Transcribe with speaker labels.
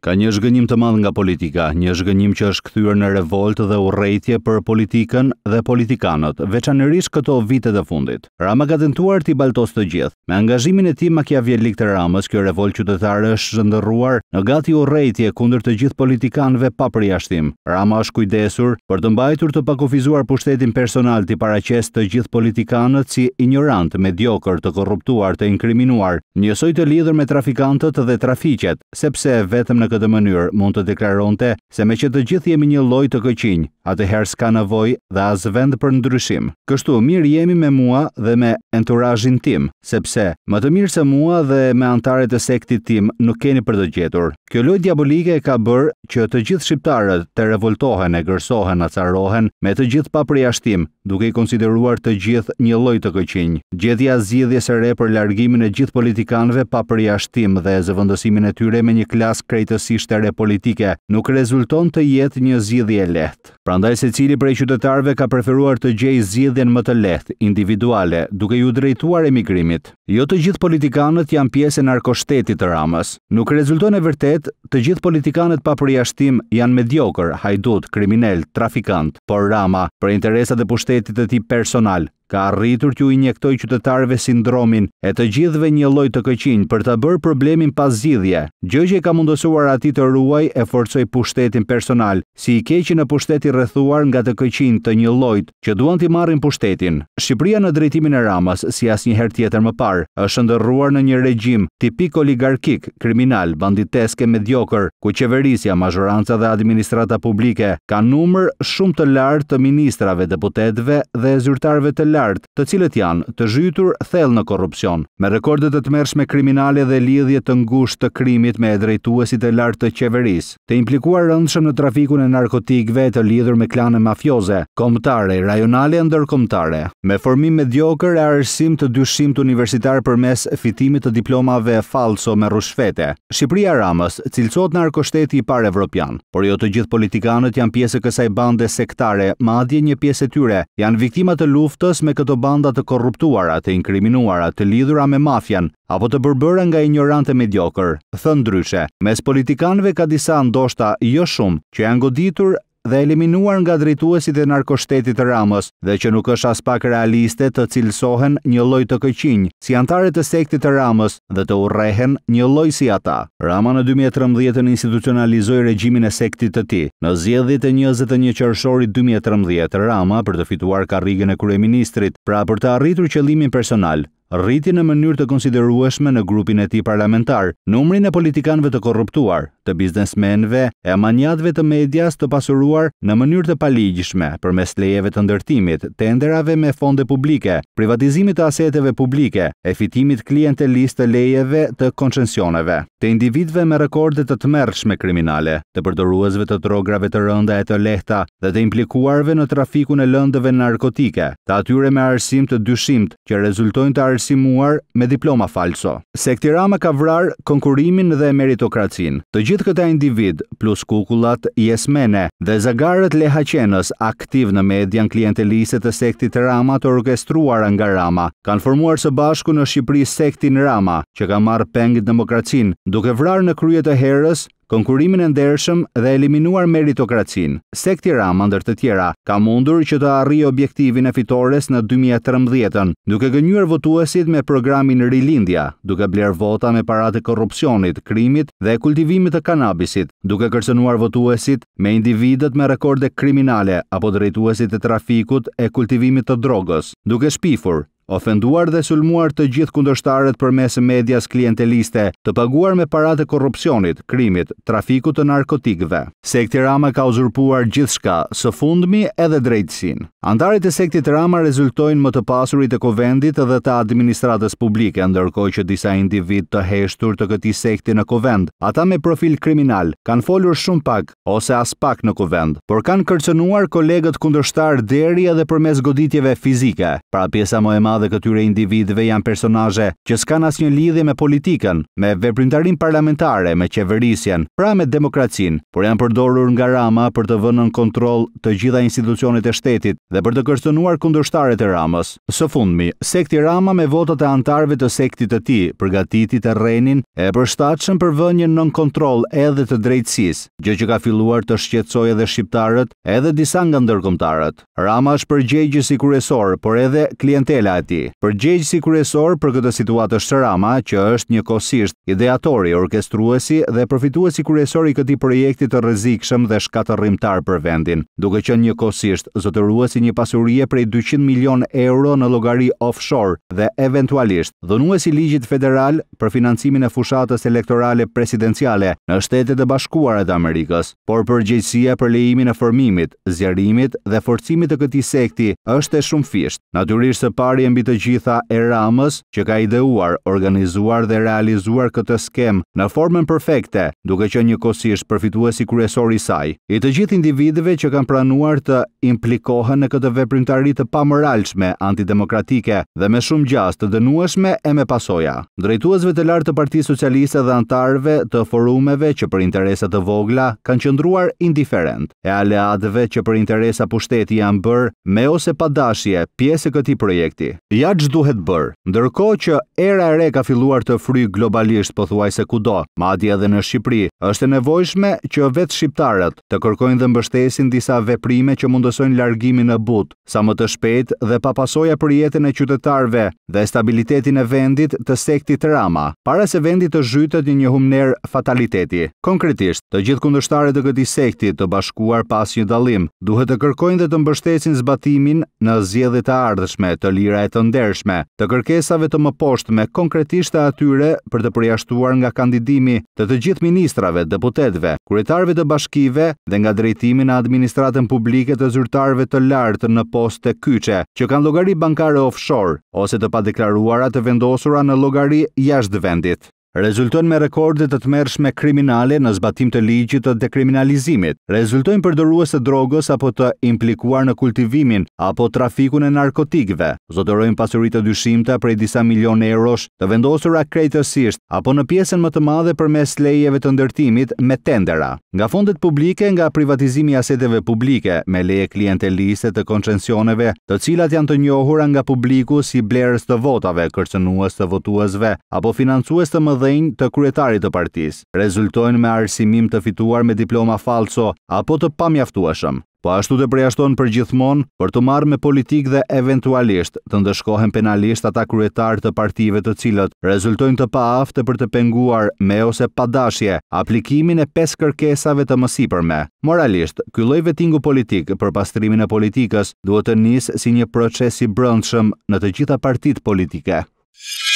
Speaker 1: Ka një zhgënim të madh nga politika, një zhgënjim që është kthyer në revolt dhe urrëtitje për politikën dhe politikanët, veçanërisht këto vite të fundit. Rama ka dëntuar t'i baltos të gjithë. Me angazhimin e tij Machiavellik të Ramës, kjo revolt qytetare është zhndërruar Në gati o rejtje kundër të gjithë politikanëve pa përjashtim, Rama është kujdesur për të mbajtur të pakufizuar pushtetin personal të i paraqes të gjithë politikanët si ignorant, mediokër, të korruptuar, të inkriminuar, njësoj të lidhër me trafikantët dhe trafiqet, sepse vetëm në këtë mënyrë mund të deklaronte se me që të gjithë jemi një loj të këqinj, atë s'ka në voj dhe as vend për ndryshim. Kështu, mirë jemi me mua dhe me enturajin tim, sepse më të mirë se mua dhe me antaret e sektit tim nuk keni për të gjetur. Kjo lloj diabolike e ka bër që të gjithë shqiptarët të revoltohen e gërsohen acarohen me të gjithë pa duke i konsideruar të gjithë një lloj të këqinj. Gjetja zgjidhjes së re për largimin e gjithë politikanëve pa dhe zëvendësimin e tyre me një klasë krejtësisht re politike nuk rezulton të jetë një zgjidhje e lehtë. Prandaj secili prej qytetarëve ka preferuar të gjejë zgjidhjen më të lehtë, individuale, duke iu drejtuar emigrimit. Jo të gjithë politikanët janë pjesë e narkoshtetit të Ramës. Nuk rezulton e vërtet, të gjithë politikanët pa përjashtim janë mediokër, hajdut, kriminel, trafikant, por Rama, për interesat dhe pushtetit të ti personal, ka arritur t'ju injektoj qytetarëve sindromin e të gjithëve një lloj të këqinj për ta bërë problemin pas zgjidhje. Gjë që ka mundësuar atij të ruaj e forcoi pushtetin personal, si i keqin në pushteti rrethuar nga të këqinj të një llojit që duan t'i marrin pushtetin. Shqipëria në drejtimin e Ramës, si asnjëherë tjetër më parë, është ndërruar në një regjim tipik oligarkik, kriminal, banditeske mediokër, ku qeverisja, majoranca dhe administrata publike kanë numër shumë të lartë të ministrave, deputetëve dhe zyrtarëve të lartë lartë, të cilët janë të zhytur thellë në korrupsion, me rekordet të tmerrshme kriminale dhe lidhje të ngushtë të krimit me drejtuesit e lartë të qeverisë, të implikuar rëndshëm në trafikun e narkotikëve të lidhur me klane mafioze, kombëtare, rajonale e ndërkombëtare, me formim mediokër e arsim të dyshimt universitar përmes fitimit të diplomave falso me rushfete. Shqipëria Ramës cilësohet narkoshteti i parë evropian, por jo të gjithë politikanët janë pjesë e kësaj bande sektare, madje një pjesë e tyre janë viktima të luftës me me këto banda të korruptuara, të inkriminuara, të lidhura me mafian apo të përbëra nga ignorante mediokër. Thënë ndryshe, mes politikanëve ka disa ndoshta jo shumë që janë goditur dhe eliminuar nga drejtuesit e narkoshtetit të Ramës, dhe që nuk është as pak realiste të cilësohen një lloj të këqinj, si antarët e sektit të Ramës dhe të urrehen një lloj si ata. Rama në 2013-ën institucionalizoi regjimin e sektit të tij. Në zgjedhjet e 21 qershorit 2013, Rama për të fituar karrigen e kryeministrit, pra për të arritur qëllimin personal, rriti në mënyrë të konsiderueshme në grupin e ti parlamentar, numrin e politikanve të korruptuar, të biznesmenve e manjadve të medjas të pasuruar në mënyrë të paligjshme për mes lejeve të ndërtimit, tenderave me fonde publike, privatizimit të aseteve publike, e fitimit kliente list të lejeve të koncensioneve, të individve me rekordet të të mërshme kriminale, të përdoruazve të drograve të rënda e të lehta dhe të implikuarve në trafiku në lëndëve narkotike, të atyre me arsim të dyshimt që rezultojnë të përsimuar me diploma falso. Se rama ka vrar konkurimin dhe meritokracin. Të gjithë këta individ, plus kukullat, jesmene dhe zagarët le haqenës aktiv në median klienteliset të sektit rama të orkestruar nga rama, kanë formuar së bashku në Shqipëri sektin rama, që ka marë pengit demokracin, duke vrar në kryet e herës konkurimin e ndershëm dhe eliminuar meritokracin. Sekti Rama ndër të tjera ka mundur që të arrijë objektivin e fitores në 2013-ën, duke gënyer votuesit me programin Rilindja, duke bler vota me para të korrupsionit, krimit dhe kultivimit të kanabisit, duke kërcënuar votuesit me individët me rekorde kriminale apo drejtuesit e trafikut e kultivimit të drogës, duke shpifur ofenduar dhe sulmuar të gjithë kundështarët për mesë medias klienteliste, të paguar me parate korupcionit, krimit, trafikut të narkotikve. Sekti Rama ka uzurpuar gjithë shka, së fundmi edhe drejtsin. Andarit e sektit Rama rezultojnë më të pasurit e kovendit dhe të administratës publike, ndërkoj që disa individ të heshtur të këti sekti në kovend, ata me profil kriminal, kanë folur shumë pak ose as pak në kovend, por kanë kërcenuar kolegët kundështarë deri edhe për mes goditjeve fizike, pra pjesa më e madhe këtyre individëve janë personazhe që s'kan asnjë lidhje me politikën, me veprimtarinë parlamentare, me qeverisjen, pra me demokracinë, por janë përdorur nga Rama për të vënë në kontroll të gjitha institucionet e shtetit dhe për të kërcënuar kundërshtarët e Ramës. Së fundmi, sekti Rama me votat e antarve të sektit të tij përgatiti terrenin e përshtatshëm për vënien nën kontroll edhe të drejtësisë, gjë që ka filluar të shqetësojë edhe shqiptarët, edhe disa nga ndërkombëtarët. Rama është përgjegjës i kryesor, por edhe klientela e Parti. Përgjegjësi kryesor për këtë situatë është Rama, që është një kosisht ideatori, orkestruesi dhe përfituesi kryesor i këtij projekti të rrezikshëm dhe shkatërrimtar për vendin, duke qenë një kosisht zotëruesi një pasurie prej 200 milion euro në llogari offshore dhe eventualisht dhënuesi ligjit federal për financimin e fushatës elektorale presidenciale në Shtetet e Bashkuara të Amerikës. Por përgjegjësia për lejimin e formimit, zjarrimit dhe forcimit të këtij sekti është e shumë fisht. Natyrisht së pari e mbi të gjitha e Ramës që ka ideuar, organizuar dhe realizuar këtë skem në formën perfekte, duke qenë njëkohësisht përfituesi kryesor i saj. I të gjithë individëve që kanë pranuar të implikohen në këtë veprimtari të pamoralshme, antidemokratike dhe me shumë gjas të dënueshme e me pasoja. Drejtuesve të lartë të Partisë Socialiste dhe anëtarëve të forumeve që për interesa të vogla kanë qëndruar indiferent e aleatëve që për interesa pushteti janë bërë me ose pa dashje pjesë e këtij projekti Ja që duhet bërë, ndërko që era e re ka filluar të fry globalisht po thuaj se kudo, ma adi edhe në Shqipri, është e nevojshme që vetë shqiptarët të kërkojnë dhe mbështesin disa veprime që mundësojnë largimin në but, sa më të shpet dhe papasoja për jetën e qytetarve dhe stabilitetin e vendit të sekti të rama, para se vendit të zhytët një një humner fataliteti. Konkretisht, të gjithë kundështare të këti sekti të bashkuar pas një dalim, duhet të kërkojnë dhe të mbështesin zbatimin në zjedhe të ardhshme të lira e të të ndershme, të kërkesave të më poshtme konkretisht e atyre për të përjashtuar nga kandidimi të të gjithë ministrave, deputetve, kuretarve të bashkive dhe nga drejtimi në administratën publike të zyrtarve të lartë në post të kyqe, që kanë logari bankare offshore, ose të padeklaruara të vendosura në logari jashtë vendit rezulton me rekordet të të mershme kriminale në zbatim të ligjit të dekriminalizimit, rezultojnë të drogës apo të implikuar në kultivimin apo trafikun e narkotikve, zotërojnë pasurit të dyshimta prej disa milion e erosh të vendosur akrejtësisht apo në piesën më të madhe për mes lejeve të ndërtimit me tendera. Nga fondet publike, nga privatizimi aseteve publike, me leje klienteliste të koncensioneve, të cilat janë të njohura nga publiku si blerës të votave, kërcenuës të votuazve, apo financuës të dhenjë të kryetarit të partis, rezultojnë me arsimim të fituar me diploma falso apo të pamjaftuashëm, po ashtu të preashton për gjithmon për të marrë me politik dhe eventualisht të ndëshkohen penalisht ata kryetar të partive të cilët rezultojnë të pa aftë për të penguar me ose padashje aplikimin e pes kërkesave të mësipërme. Moralisht, kylloj vetingu politik për pastrimin e politikës duhet të njësë si një proces i brëndshëm në të gjitha partit politike. Shhh!